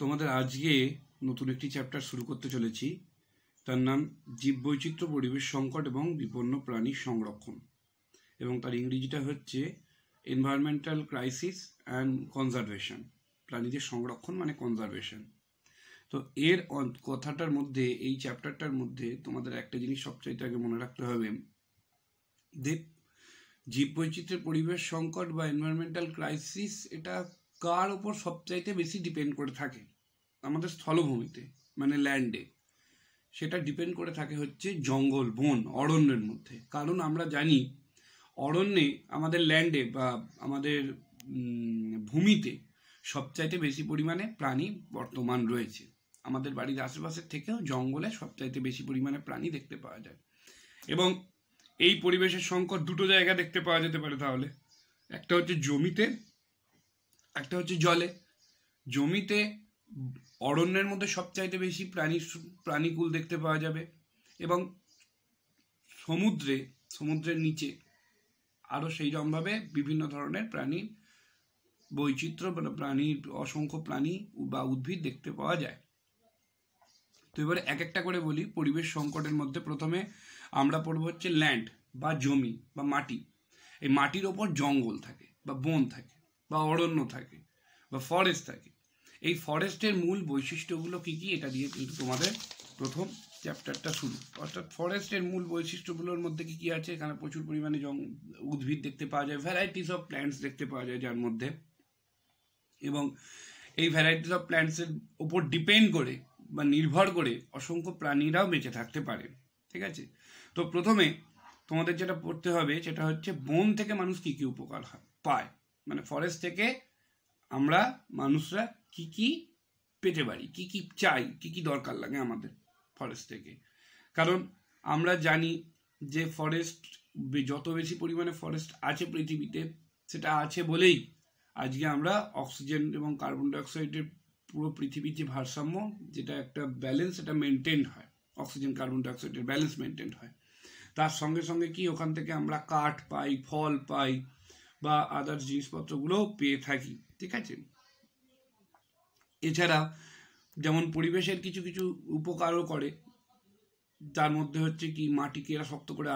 তোমাদের আজকে নতুন একটি চ্যাপ্টার শুরু করতে চলেছি তার নাম জীববৈচিত্র্য পরিবেশ সংকট এবং বিপন্ন প্রাণী সংরক্ষণ এবং তার ইংরেজিটা হচ্ছে এনভায়রনমেন্টাল ক্রাইসিস অ্যান্ড কনজারভেশন প্রাণীদের সংরক্ষণ মানে কনজারভেশন তো এর কথাটার মধ্যে এই চ্যাপ্টারটার মধ্যে তোমাদের একটা জিনিস সবচাইতে আগে মনে রাখতে হবে দেব জীববৈচিত্র্যের পরিবেশ সংকট বা এনভায়রনমেন্টাল ক্রাইসিস এটা কার ওপর সবচাইতে বেশি ডিপেন্ড করে থাকে আমাদের স্থলভূমিতে মানে ল্যান্ডে সেটা ডিপেন্ড করে থাকে হচ্ছে জঙ্গল বন অরণ্যের মধ্যে কারণ আমরা জানি অরণ্যে আমাদের ল্যান্ডে বা আমাদের ভূমিতে সবচাইতে বেশি পরিমাণে প্রাণী বর্তমান রয়েছে আমাদের বাড়ির আশেপাশের থেকেও জঙ্গলে সবচাইতে বেশি পরিমাণে প্রাণী দেখতে পাওয়া যায় এবং এই পরিবেশের সংকট দুটো জায়গা দেখতে পাওয়া যেতে পারে তাহলে একটা হচ্ছে জমিতে একটা হচ্ছে জলে জমিতে অরণ্যের মধ্যে সবচাইতে বেশি প্রাণী প্রাণীকুল দেখতে পাওয়া যাবে এবং সমুদ্রে সমুদ্রের নিচে আরও সেই রকমভাবে বিভিন্ন ধরনের প্রাণীর বৈচিত্র্য প্রাণীর অসংখ্য প্রাণী বা উদ্ভিদ দেখতে পাওয়া যায় তো এবারে এক একটা করে বলি পরিবেশ সংকটের মধ্যে প্রথমে আমরা পড়বো হচ্ছে ল্যান্ড বা জমি বা মাটি এই মাটির ওপর জঙ্গল থাকে বা বন থাকে বা অরণ্য থাকে বা ফরেস্ট থাকে এই ফরেস্টের মূল বৈশিষ্ট্যগুলো কী কী এটা দিয়ে কিন্তু তোমাদের প্রথম চ্যাপ্টারটা শুরু অর্থাৎ ফরেস্টের মূল বৈশিষ্ট্যগুলোর মধ্যে কী কী আছে এখানে প্রচুর পরিমাণে জং উদ্ভিদ দেখতে পাওয়া যায় ভ্যারাইটিস অফ প্ল্যান্টস দেখতে পাওয়া যায় যার মধ্যে এবং এই ভ্যারাইটিস অফ প্ল্যান্টসের ওপর ডিপেন্ড করে বা নির্ভর করে অসংখ্য প্রাণীরাও বেঁচে থাকতে পারে ঠিক আছে তো প্রথমে তোমাদের যেটা পড়তে হবে সেটা হচ্ছে বন থেকে মানুষ কী কী উপকার পায় মানে ফরেস্ট থেকে আমরা মানুষরা কি কি পেতে পারি কি কি চাই কি কি দরকার লাগে আমাদের ফরেস্ট থেকে কারণ আমরা জানি যে ফরেস্ট যত বেশি পরিমাণে ফরেস্ট আছে পৃথিবীতে সেটা আছে বলেই আজকে আমরা অক্সিজেন এবং কার্বন ডাইঅক্সাইডের পুরো পৃথিবীর যে ভারসাম্য যেটা একটা ব্যালেন্স সেটা মেনটেন হয় অক্সিজেন কার্বন ডাইঅক্সাইডের ব্যালেন্স মেনটেন হয় তার সঙ্গে সঙ্গে কি ওখান থেকে আমরা কাঠ পাই ফল পাই বা আদার্স জিনিসপত্রগুলো পেয়ে থাকি ঠিক আছে এছাড়া যেমন পরিবেশের কিছু কিছু উপকারও করে তার মধ্যে হচ্ছে কি মাটিকে এরা শক্ত করে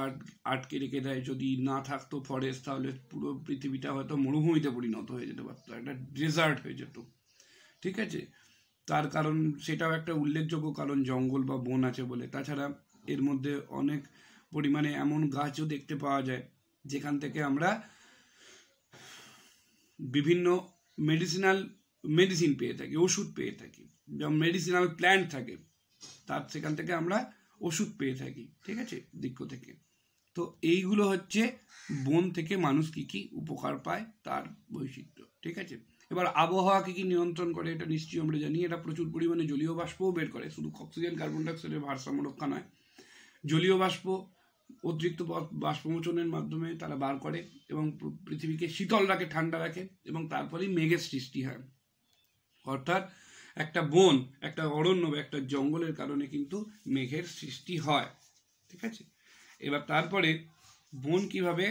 আটকে রেখে দেয় যদি না থাকতো ফরেস্ট তাহলে পুরো পৃথিবীটা হয়তো মরুভূমিতে পরিণত হয়ে যেতে পারতো একটা ডেজার্ট হয়ে যেত ঠিক আছে তার কারণ সেটাও একটা উল্লেখযোগ্য কারণ জঙ্গল বা বন আছে বলে তাছাড়া এর মধ্যে অনেক পরিমাণে এমন গাছও দেখতে পাওয়া যায় যেখান থেকে আমরা বিভিন্ন মেডিসিনাল মেডিসিন পেয়ে থাকি ওষুধ পেয়ে থাকি যেমন মেডিসিনাল প্ল্যান্ট থাকে তার সেখান থেকে আমরা ওষুধ পেয়ে থাকি ঠিক আছে দিক্ষ থেকে তো এইগুলো হচ্ছে বন থেকে মানুষ কী কী উপকার পায় তার বৈচিত্র্য ঠিক আছে এবার আবহাওয়া কী কী নিয়ন্ত্রণ করে এটা নিশ্চয়ই আমরা জানি এটা প্রচুর পরিমাণে জলীয় বাষ্পও বের করে শুধু অক্সিজেন কার্বন ডাইঅক্সাইডের ভারসাম্য রক্ষা নয় জলীয় বাষ্প অতিরিক্ত বাষ্পমোচনের মাধ্যমে তারা বার করে এবং পৃথিবীকে শীতল রাখে ঠান্ডা রাখে এবং তারপরেই মেঘের সৃষ্টি হয় অর্থাৎ একটা বন একটা অরণ্য বা একটা জঙ্গলের কারণে কিন্তু মেঘের সৃষ্টি হয় ঠিক আছে এবার তারপরে বন কিভাবে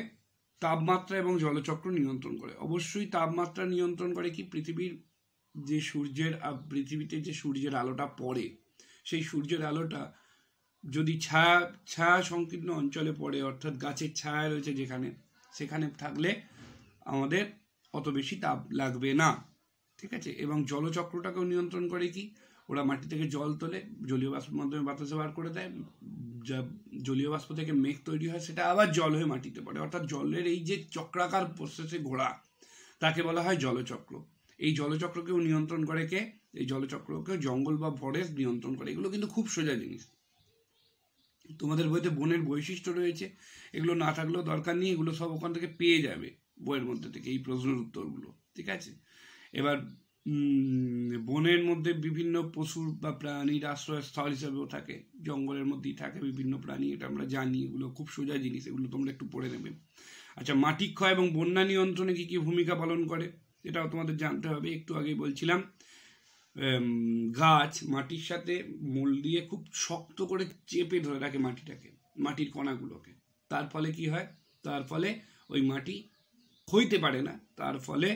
তাপমাত্রা এবং জলচক্র নিয়ন্ত্রণ করে অবশ্যই তাপমাত্রা নিয়ন্ত্রণ করে কি পৃথিবীর যে সূর্যের পৃথিবীতে যে সূর্যের আলোটা পড়ে সেই সূর্যের আলোটা যদি ছায়া ছায়া সংকীর্ণ অঞ্চলে পড়ে অর্থাৎ গাছের ছায়া রয়েছে যেখানে সেখানে থাকলে আমাদের অত বেশি তাপ লাগবে না ঠিক আছে এবং জলচক্রটাকেও নিয়ন্ত্রণ করে কি ওরা মাটি থেকে জল তোলে জলীয় বাষ্পের মাধ্যমে বাতাসে বার করে দেয় যা জলীয় বাষ্প থেকে মেঘ তৈরি হয় সেটা আবার জল হয়ে মাটিতে পড়ে অর্থাৎ জলের এই যে চক্রাকার প্রসেসে ঘোড়া তাকে বলা হয় জলচক্র এই জলচক্রকেও নিয়ন্ত্রণ করে কে এই জলচক্রকে জঙ্গল বা ফরেস্ট নিয়ন্ত্রণ করে এগুলো কিন্তু খুব সোজা জিনিস তোমাদের বইতে বনের বৈশিষ্ট্য রয়েছে এগুলো না থাকলেও দরকার নেই এগুলো সব ওখান থেকে পেয়ে যাবে বইয়ের মধ্যে থেকে এই প্রশ্নের উত্তরগুলো ঠিক আছে এবার বনের মধ্যে বিভিন্ন পশু বা প্রাণীর আশ্রয়স্থল হিসাবেও থাকে জঙ্গলের মধ্যেই থাকে বিভিন্ন প্রাণী এটা আমরা জানি এগুলো খুব সোজা জিনিস এগুলো তোমরা একটু পড়ে নেবে আচ্ছা মাটি ক্ষয় এবং বন্যা নিয়ন্ত্রণে কী কী ভূমিকা পালন করে এটাও তোমাদের জানতে হবে একটু আগেই বলছিলাম গাছ মাটির সাথে মূল দিয়ে খুব শক্ত করে চেপে ধরে রাখে মাটিটাকে মাটির কণাগুলোকে তার ফলে কি হয় তার ফলে ওই মাটি হইতে পারে না তার ফলে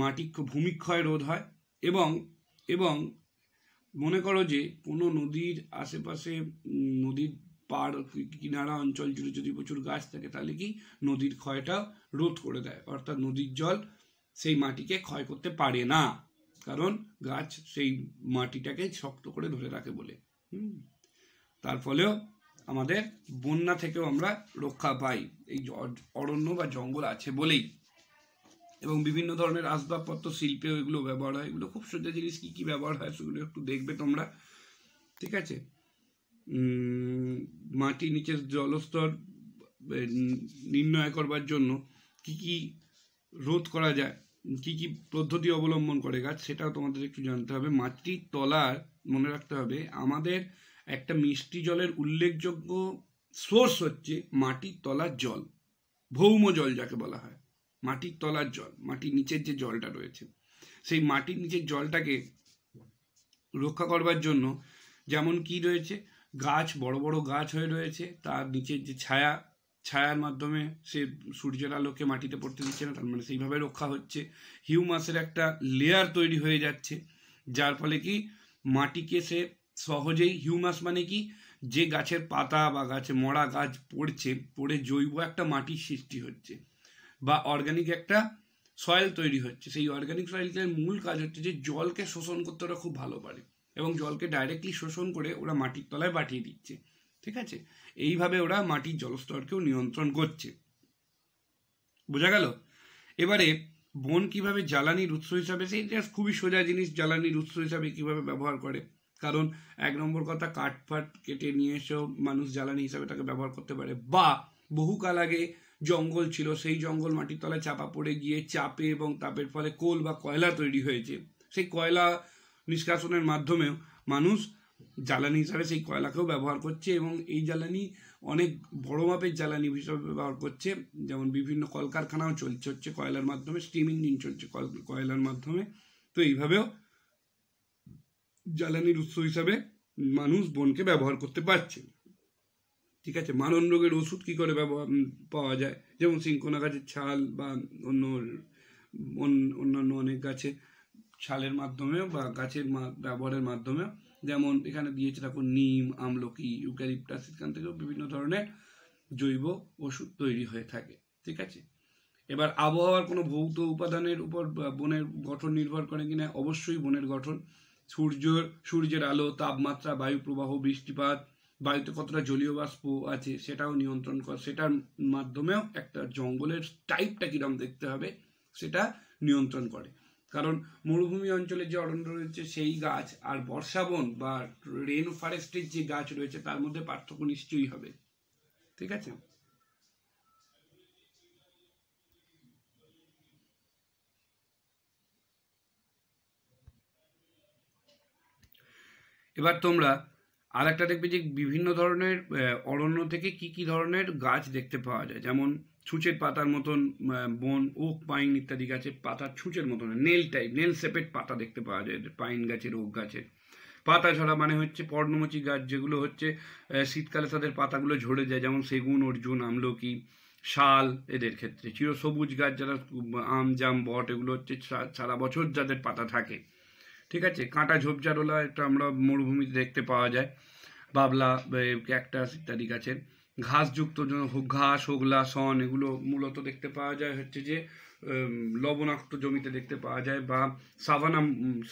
মাটি ভূমিক্ষয় রোধ হয় এবং এবং মনে করো যে কোনো নদীর আশেপাশে নদীর পাড় কিনারা অঞ্চল জুড়ে যদি প্রচুর গাছ থাকে তাহলে কি নদীর ক্ষয়টা রোধ করে দেয় অর্থাৎ নদীর জল সেই মাটিকে ক্ষয় করতে পারে না কারণ গাছ সেই মাটিটাকে শক্ত করে ধরে রাখে বলে হুম তার ফলেও আমাদের বন্যা থেকেও আমরা রক্ষা পাই এই অরণ্য বা জঙ্গল আছে বলেই এবং বিভিন্ন ধরনের আসবাবপত্র শিল্পে ওইগুলো ব্যবহার হয় এগুলো খুব সোজা জিনিস কী কী ব্যবহার হয় সেগুলো একটু দেখবে তোমরা ঠিক আছে মাটি নিচের জলস্তর নির্ণয় করবার জন্য কি কি রোধ করা যায় কি কি পদ্ধতি অবলম্বন করে গাছ সেটাও তোমাদের একটু জানতে হবে মাটির তলার মনে রাখতে হবে আমাদের একটা মিষ্টি জলের উল্লেখযোগ্য সোর্স হচ্ছে মাটির তলার জল ভৌম জল যাকে বলা হয় মাটির তলার জল মাটির নিচের যে জলটা রয়েছে সেই মাটির নিচের জলটাকে রক্ষা করবার জন্য যেমন কি রয়েছে গাছ বড় বড় গাছ হয়ে রয়েছে তার নিচের যে ছায়া ছায়ার মাধ্যমে সে সূর্যের আলোকে মাটিতে পড়তে দিচ্ছে না তার মানে সেইভাবে রক্ষা হচ্ছে হিউমাসের একটা লেয়ার তৈরি হয়ে যাচ্ছে যার ফলে কি মাটিকে সে সহজেই হিউমাস মানে কি যে গাছের পাতা বা গাছে মরা গাছ পড়ছে পড়ে জৈব একটা মাটির সৃষ্টি হচ্ছে বা অর্গানিক একটা সয়েল তৈরি হচ্ছে সেই অর্গানিক সয়েলটার মূল কাজ হচ্ছে যে জলকে শোষণ করতে ওরা খুব ভালো পারে এবং জলকে ডাইরেক্টলি শোষণ করে ওরা মাটির তলায় পাঠিয়ে দিচ্ছে ঠিক আছে এইভাবে ওরা মাটির জলস্তরকেও নিয়ন্ত্রণ করছে বোঝা গেল এবারে বন কিভাবে জ্বালানির উৎস হিসাবে সেইটা খুবই সোজা জিনিস জ্বালানির উৎস হিসাবে কিভাবে ব্যবহার করে কারণ এক নম্বর কথা কাঠ ফাট কেটে নিয়ে এসেও মানুষ জ্বালানি হিসাবে তাকে ব্যবহার করতে পারে বা বহুকাল আগে জঙ্গল ছিল সেই জঙ্গল মাটির তলায় চাপা পড়ে গিয়ে চাপে এবং তাপের ফলে কোল বা কয়লা তৈরি হয়েছে সেই কয়লা নিষ্কাশনের মাধ্যমেও মানুষ জ্বালানি হিসাবে সেই কয়লাকেও ব্যবহার করছে এবং এই জ্বালানি অনেক বড় মাপের জ্বালানি হিসাবে ব্যবহার করছে যেমন বিভিন্ন কলকারখানাও চলছে হচ্ছে কয়লার মাধ্যমে স্টিম ইঞ্জিন চলছে কয়লার মাধ্যমে তো এইভাবেও জ্বালানির উৎস হিসাবে মানুষ বনকে ব্যবহার করতে পারছে ঠিক আছে মানন রোগের ওষুধ কী করে ব্যবহার পাওয়া যায় যেমন সিঙ্কোনা গাছের ছাল বা অন্য অন্যান্য অনেক গাছে ছালের মাধ্যমে বা গাছের ব্যবহারের মাধ্যমে যেমন এখানে দিয়েছে দেখো নিম আমলকি ইউক্যালিপটাস এখান থেকেও বিভিন্ন ধরনের জৈব ওষুধ তৈরি হয়ে থাকে ঠিক আছে এবার আবহাওয়ার কোনো ভৌত উপাদানের উপর বনের গঠন নির্ভর করে কিনা অবশ্যই বনের গঠন সূর্যর সূর্যের আলো তাপমাত্রা বায়ু প্রবাহ বৃষ্টিপাত বায়ুতে কতটা জলীয় বাষ্প আছে সেটাও নিয়ন্ত্রণ কর সেটার মাধ্যমেও একটা জঙ্গলের টাইপটা কীরকম দেখতে হবে সেটা নিয়ন্ত্রণ করে কারণ মরুভূমি অঞ্চলে যে অরণ্য রয়েছে সেই গাছ আর বর্ষাবন বা রেন ফরেস্টের যে গাছ রয়েছে তার মধ্যে পার্থক্য নিশ্চয়ই হবে ঠিক আছে এবার তোমরা আর একটা দেখবে যে বিভিন্ন ধরনের অরণ্য থেকে কি কি ধরনের গাছ দেখতে পাওয়া যায় যেমন ছুঁচের পাতার মতন বন ওক পাইন ইত্যাদি গাছের পাতা ছুঁচের মতন নেল টাইপ নেল সেপেট পাতা দেখতে পাওয়া যায় পাইন গাছের ওক গাছের পাতা ঝরা মানে হচ্ছে পর্ণমোচী গাছ যেগুলো হচ্ছে শীতকালে তাদের পাতাগুলো ঝরে যায় যেমন সেগুন অর্জুন আমলকি শাল এদের ক্ষেত্রে চিরসবুজ গাছ যারা আম জাম বট এগুলো হচ্ছে সারা বছর যাদের পাতা থাকে ঠিক আছে কাঁটা ঝোপঝাড়োলা একটা আমরা মরুভূমিতে দেখতে পাওয়া যায় বাবলা ক্যাকটাস ইত্যাদি গাছের ঘাসযুক্ত ঘাস হোগলা সন এগুলো মূলত দেখতে পাওয়া যায় হচ্ছে যে লবণাক্ত জমিতে দেখতে পাওয়া যায় বা সাভানা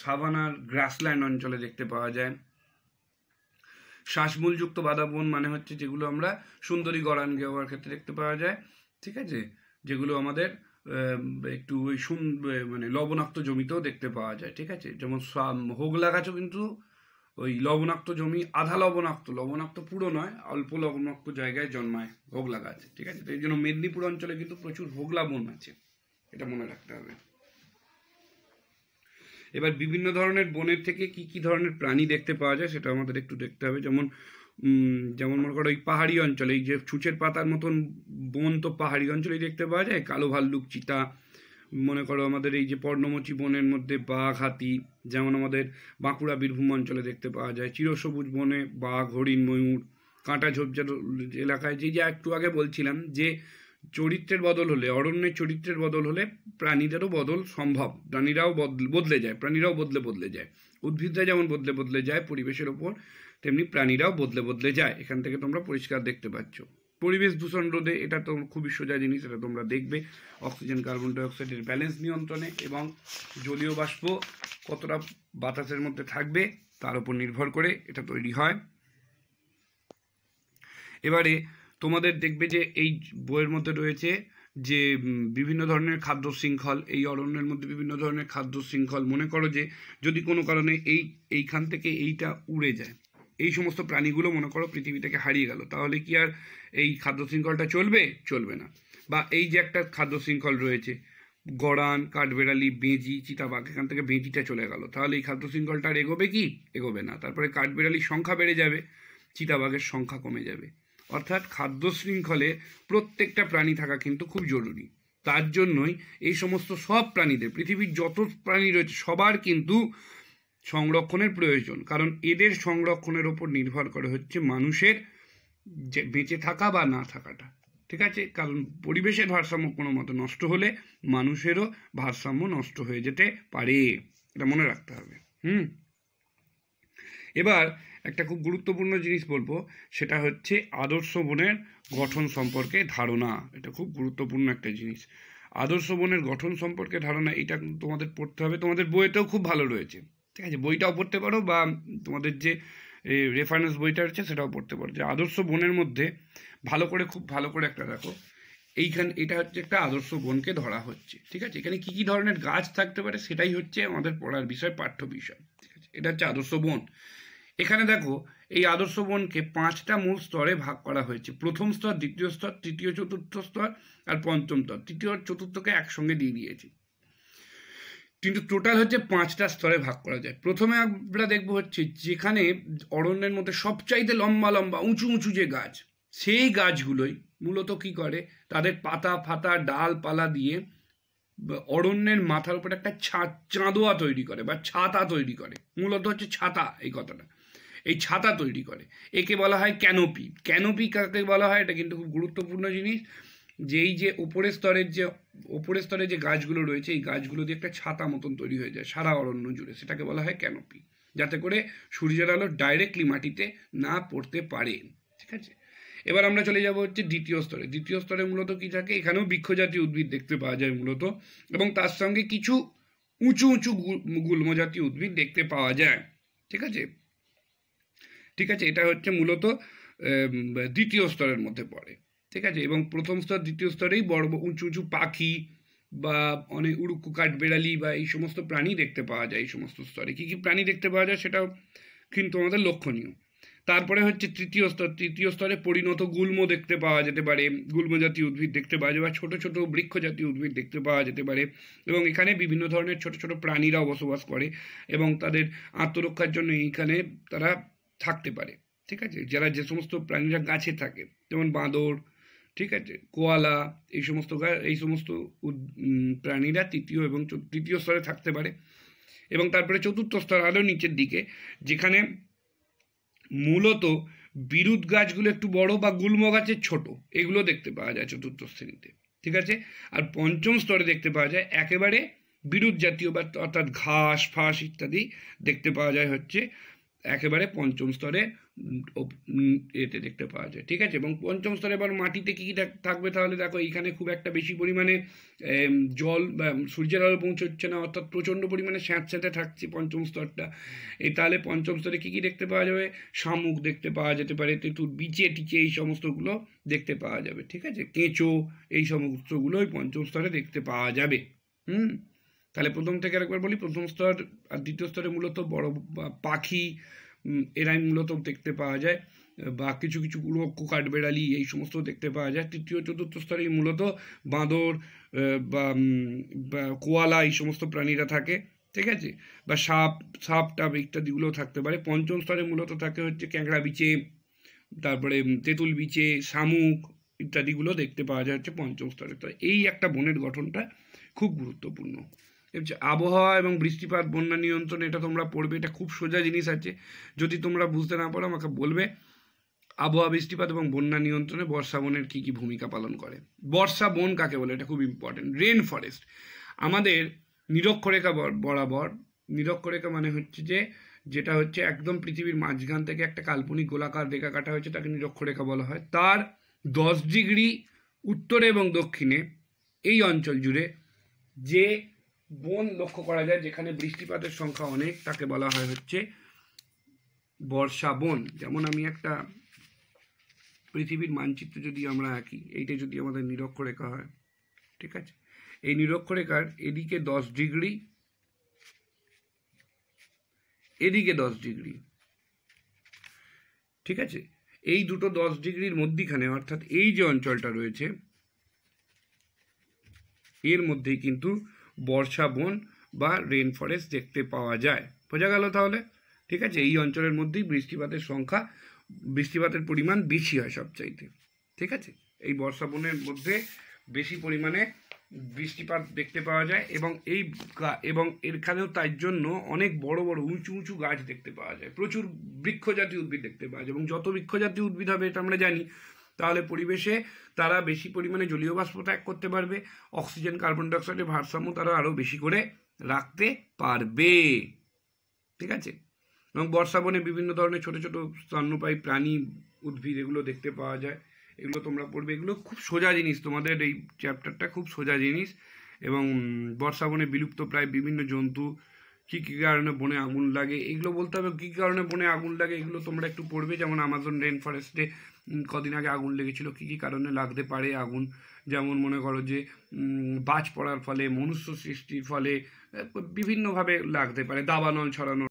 সাভানার গ্রাসল্যান্ড অঞ্চলে দেখতে পাওয়া যায় শ্বাসমূলযুক্ত বাদাবন মানে হচ্ছে যেগুলো আমরা সুন্দরী গড়ান গেওয়ার ক্ষেত্রে দেখতে পাওয়া যায় ঠিক আছে যেগুলো আমাদের একটু ওই সুন মানে লবণাক্ত জমিতেও দেখতে পাওয়া যায় ঠিক আছে যেমন হোগলা গাছও কিন্তু ওই লবণাক্ত জমি আধা লবণাক্ত লবণাক্ত পুরো নয় অল্প লবণাক্ত জায়গায় জন্মায় হোগলা গাছ ঠিক আছে তো এই জন্য মেদিনীপুর অঞ্চলে কিন্তু প্রচুর হোগলা বন আছে এটা মনে রাখতে হবে এবার বিভিন্ন ধরনের বনের থেকে কি কি ধরনের প্রাণী দেখতে পাওয়া যায় সেটা আমাদের একটু দেখতে হবে যেমন যেমন মনে করো ওই পাহাড়ি অঞ্চলে এই যে ছুঁচের পাতার মতন বন তো পাহাড়ি অঞ্চলেই দেখতে পাওয়া যায় কালো ভাল্লুক চিতা মনে করো আমাদের এই যে পর্ণমোচী বনের মধ্যে বাঘ হাতি যেমন আমাদের বাঁকুড়া বীরভূম অঞ্চলে দেখতে পাওয়া যায় চিরসবুজ বনে বাঘ হরিণ ময়ূর কাঁটা ঝোপঝার এলাকায় যে যে একটু আগে বলছিলাম যে চরিত্রের বদল হলে অরণ্যের চরিত্রের বদল হলে প্রাণীদেরও বদল সম্ভব প্রাণীরাও বদলে যায় প্রাণীরাও বদলে বদলে যায় উদ্ভিদরা যেমন বদলে বদলে যায় পরিবেশের ওপর তেমনি প্রাণীরাও বদলে বদলে যায় এখান থেকে তোমরা পরিষ্কার দেখতে পাচ্ছ পরিবেশ দূষণ রোধে এটা তো খুবই সোজা জিনিস এটা তোমরা দেখবে অক্সিজেন কার্বন ডাইঅক্সাইডের ব্যালেন্স নিয়ন্ত্রণে এবং জলীয় বাষ্প কতটা বাতাসের মধ্যে থাকবে তার উপর নির্ভর করে এটা তৈরি হয় এবারে তোমাদের দেখবে যে এই বইয়ের মধ্যে রয়েছে যে বিভিন্ন ধরনের খাদ্য শৃঙ্খল এই অরণ্যের মধ্যে বিভিন্ন ধরনের খাদ্য শৃঙ্খল মনে করো যে যদি কোনো কারণে এই এইখান থেকে এইটা উড়ে যায় এই সমস্ত প্রাণীগুলো মনে করো পৃথিবী থেকে হারিয়ে গেল তাহলে কি আর এই খাদ্য শৃঙ্খলটা চলবে চলবে না বা এই যে একটা খাদ্য শৃঙ্খল রয়েছে গড়ান কাঠবেড়ালি বেঁজি চিতাবাঘ এখান থেকে বেঁজিটা চলে গেল তাহলে এই খাদ্য শৃঙ্খলটা আর এগোবে কি এগোবে না তারপরে কাঠবেড়ালির সংখ্যা বেড়ে যাবে চিতাবাঘের সংখ্যা কমে যাবে অর্থাৎ খাদ্য শৃঙ্খলে প্রত্যেকটা প্রাণী থাকা কিন্তু খুব জরুরি তার জন্যই এই সমস্ত সব প্রাণীদের পৃথিবীর যত প্রাণী রয়েছে সবার কিন্তু সংরক্ষণের প্রয়োজন কারণ এদের সংরক্ষণের ওপর নির্ভর করে হচ্ছে মানুষের যে বেঁচে থাকা বা না থাকাটা ঠিক আছে কারণ পরিবেশের ভারসাম্য কোনো মতো নষ্ট হলে মানুষেরও ভারসাম্য নষ্ট হয়ে যেতে পারে এটা মনে রাখতে হবে হুম এবার একটা খুব গুরুত্বপূর্ণ জিনিস বলবো সেটা হচ্ছে আদর্শ বনের গঠন সম্পর্কে ধারণা এটা খুব গুরুত্বপূর্ণ একটা জিনিস আদর্শ বনের গঠন সম্পর্কে ধারণা এটা তোমাদের পড়তে হবে তোমাদের বইতেও খুব ভালো রয়েছে ঠিক আছে বইটাও পড়তে পারো বা তোমাদের যে রেফারেন্স বইটা রয়েছে সেটাও পড়তে পারো যে আদর্শ বোনের মধ্যে ভালো করে খুব ভালো করে একটা দেখো এইখান এটা হচ্ছে একটা আদর্শ বনকে ধরা হচ্ছে ঠিক আছে এখানে কি কি ধরনের গাছ থাকতে পারে সেটাই হচ্ছে আমাদের পড়ার বিষয় পাঠ্য বিষয় ঠিক আছে এটা হচ্ছে আদর্শ বন এখানে দেখো এই আদর্শ বনকে পাঁচটা মূল স্তরে ভাগ করা হয়েছে প্রথম স্তর দ্বিতীয় স্তর তৃতীয় চতুর্থ স্তর আর পঞ্চম স্তর তৃতীয় চতুর্থকে একসঙ্গে দিয়ে দিয়েছে কিন্তু টোটাল হচ্ছে পাঁচটা স্তরে ভাগ করা যায় প্রথমে আমরা দেখবো হচ্ছে যেখানে অরণ্যের মধ্যে সবচাইতে লম্বা লম্বা উঁচু উঁচু যে গাছ সেই গাছগুলোই মূলত কি করে তাদের পাতা ফাতা ডাল পালা দিয়ে অরণ্যের মাথার উপরে একটা ছা চাঁদোয়া তৈরি করে বা ছাতা তৈরি করে মূলত হচ্ছে ছাতা এই কথাটা এই ছাতা তৈরি করে একে বলা হয় ক্যানোপি ক্যানোপি কাকে বলা হয় এটা কিন্তু খুব গুরুত্বপূর্ণ জিনিস যেই যে উপরের স্তরের যে উপরের স্তরে যে গাছগুলো রয়েছে এই গাছগুলো দিয়ে একটা ছাতা মতন তৈরি হয়ে যায় সারা অরণ্য জুড়ে সেটাকে বলা হয় ক্যানোপি যাতে করে সূর্যের আলো ডাইরেক্টলি মাটিতে না পড়তে পারে ঠিক আছে এবার আমরা চলে যাব হচ্ছে দ্বিতীয় স্তরে দ্বিতীয় স্তরে মূলত কি থাকে এখানেও বৃক্ষজাতীয় উদ্ভিদ দেখতে পাওয়া যায় মূলত এবং তার সঙ্গে কিছু উঁচু উঁচু গুল্মজাতীয় উদ্ভিদ দেখতে পাওয়া যায় ঠিক আছে ঠিক আছে এটা হচ্ছে মূলত দ্বিতীয় স্তরের মধ্যে পড়ে ঠিক আছে এবং প্রথম স্তর দ্বিতীয় স্তরেই বড় উঁচু উঁচু পাখি বা অনেক উড়ুকু কাঠ বেড়ালি বা এই সমস্ত প্রাণী দেখতে পাওয়া যায় এই সমস্ত স্তরে কী কী প্রাণী দেখতে পাওয়া যায় সেটাও কিন্তু আমাদের লক্ষণীয় তারপরে হচ্ছে তৃতীয় স্তর তৃতীয় স্তরে পরিণত গুল্ম দেখতে পাওয়া যেতে পারে গুল্ম জাতীয় উদ্ভিদ দেখতে পাওয়া যায় বা ছোটো ছোটো বৃক্ষ জাতীয় উদ্ভিদ দেখতে পাওয়া যেতে পারে এবং এখানে বিভিন্ন ধরনের ছোট ছোট প্রাণীরাও বসবাস করে এবং তাদের আত্মরক্ষার জন্য এইখানে তারা থাকতে পারে ঠিক আছে যারা যে সমস্ত প্রাণীরা গাছে থাকে যেমন বাঁদর ঠিক আছে কোয়ালা এই সমস্ত এই সমস্ত প্রাণীরা তৃতীয় এবং তৃতীয় স্তরে থাকতে পারে এবং তারপরে চতুর্থ স্তর আরও নিচের দিকে যেখানে মূলত বিরুদ গাছগুলো একটু বড় বা গুল্ম গাছের ছোট এগুলো দেখতে পাওয়া যায় চতুর্থ শ্রেণীতে ঠিক আছে আর পঞ্চম স্তরে দেখতে পাওয়া যায় একেবারে বিরুদ জাতীয় বা অর্থাৎ ঘাস ফাঁস ইত্যাদি দেখতে পাওয়া যায় হচ্ছে একেবারে পঞ্চম স্তরে এতে দেখতে পাওয়া যায় ঠিক আছে এবং পঞ্চম স্তরে এবার মাটিতে কী কী থাকবে তাহলে দেখো এইখানে খুব একটা বেশি পরিমাণে জল সূর্যের আলো পৌঁছচ্ছে না অর্থাৎ প্রচণ্ড পরিমাণে স্যাঁতস্যাঁতে থাকছে পঞ্চম স্তরটা এই তাহলে পঞ্চম স্তরে কী কী দেখতে পাওয়া যাবে শামুক দেখতে পাওয়া যেতে পারে তেঁতুর বিচে টিচে এই সমস্তগুলো দেখতে পাওয়া যাবে ঠিক আছে কেঁচো এই সমস্তগুলোই পঞ্চম স্তরে দেখতে পাওয়া যাবে হুম তাহলে প্রথম থেকে আরেকবার বলি প্রথম স্তর আর দ্বিতীয় স্তরে মূলত বড় পাখি এরাই মূলত দেখতে পাওয়া যায় বা কিছু কিছু রক্ষ কাঠবেড়ালি এই সমস্ত দেখতে পাওয়া যায় তৃতীয় চতুর্থ স্তরে মূলত বাঁদর বা কোয়ালা এই সমস্ত প্রাণীরা থাকে ঠিক আছে বা সাপ সাপ টাপ ইত্যাদিগুলো থাকতে পারে পঞ্চম স্তরে মূলত থাকে হচ্ছে ক্যাংড়া বিচে তারপরে তেঁতুল বিচে শামুক ইত্যাদিগুলো দেখতে পাওয়া যায় হচ্ছে পঞ্চম স্তরে তো এই একটা বনের গঠনটা খুব গুরুত্বপূর্ণ হচ্ছে আবহাওয়া এবং বৃষ্টিপাত বন্যা নিয়ন্ত্রণ এটা তোমরা পড়বে এটা খুব সোজা জিনিস আছে যদি তোমরা বুঝতে না পারো আমাকে বলবে আবহাওয়া বৃষ্টিপাত এবং বন্যা নিয়ন্ত্রণে বর্ষা বনের কী কী ভূমিকা পালন করে বর্ষা বন কাকে বলে এটা খুব ইম্পর্টেন্ট রেন ফরেস্ট আমাদের নিরক্ষরেখা বরাবর নিরক্ষরেখা মানে হচ্ছে যে যেটা হচ্ছে একদম পৃথিবীর মাঝখান থেকে একটা কাল্পনিক গোলাকার রেখা কাটা হয়েছে তাকে নিরক্ষরেখা বলা হয় তার দশ ডিগ্রি উত্তরে এবং দক্ষিণে এই অঞ্চল জুড়ে যে বন লক্ষ্য করা যায় যেখানে বৃষ্টিপাতের সংখ্যা অনেক তাকে বলা হয় হচ্ছে বর্ষা বন যেমন আমি একটা পৃথিবীর মানচিত্র যদি আমরা আঁকি এইটা যদি আমাদের নিরক্ষরেখা হয় ঠিক আছে এই নিরক্ষরেখার এদিকে দশ ডিগ্রি এদিকে দশ ডিগ্রি ঠিক আছে এই দুটো দশ ডিগ্রির মধ্যিখানে অর্থাৎ এই যে অঞ্চলটা রয়েছে এর মধ্যেই কিন্তু বর্ষা বন বা রেন ফরেস্ট দেখতে পাওয়া যায় বোঝা গেল তাহলে ঠিক আছে এই অঞ্চলের মধ্যেই বৃষ্টিপাতের সংখ্যা বৃষ্টিপাতের পরিমাণ বেশি হয় সবচাইতে ঠিক আছে এই বর্ষা বনের মধ্যে বেশি পরিমাণে বৃষ্টিপাত দেখতে পাওয়া যায় এবং এই এবং এখানেও তার জন্য অনেক বড় বড় উঁচু উঁচু গাছ দেখতে পাওয়া যায় প্রচুর বৃক্ষজাতীয় উদ্ভিদ দেখতে পাওয়া যায় এবং যত বৃক্ষজাতীয় উদ্ভিদ হবে এটা আমরা জানি তাহলে পরিবেশে তারা বেশি পরিমাণে জলীয় বাষ্প ত্যাগ করতে পারবে অক্সিজেন কার্বন ডাইঅক্সাইডের ভারসাম্য তারা আরও বেশি করে রাখতে পারবে ঠিক আছে এবং বর্ষাবনে বিভিন্ন ধরনের ছোট ছোট স্তন্যপায়ী প্রাণী উদ্ভিদ এগুলো দেখতে পাওয়া যায় এগুলো তোমরা পড়বে এগুলো খুব সোজা জিনিস তোমাদের এই চ্যাপ্টারটা খুব সোজা জিনিস এবং বর্ষাবনে বিলুপ্ত প্রায় বিভিন্ন জন্তু কী কী কারণে বনে আগুন লাগে এগুলো বলতে হবে কী কারণে বনে আগুন লাগে এগুলো তোমরা একটু পড়বে যেমন আমাজন রেন ফরেস্টে কদিন আগে আগুন লেগেছিলো কী কী কারণে লাগতে পারে আগুন যেমন মনে করো যে বাজ পড়ার ফলে মনুষ্য সৃষ্টির ফলে বিভিন্নভাবে লাগতে পারে দাবানল ছড়ানো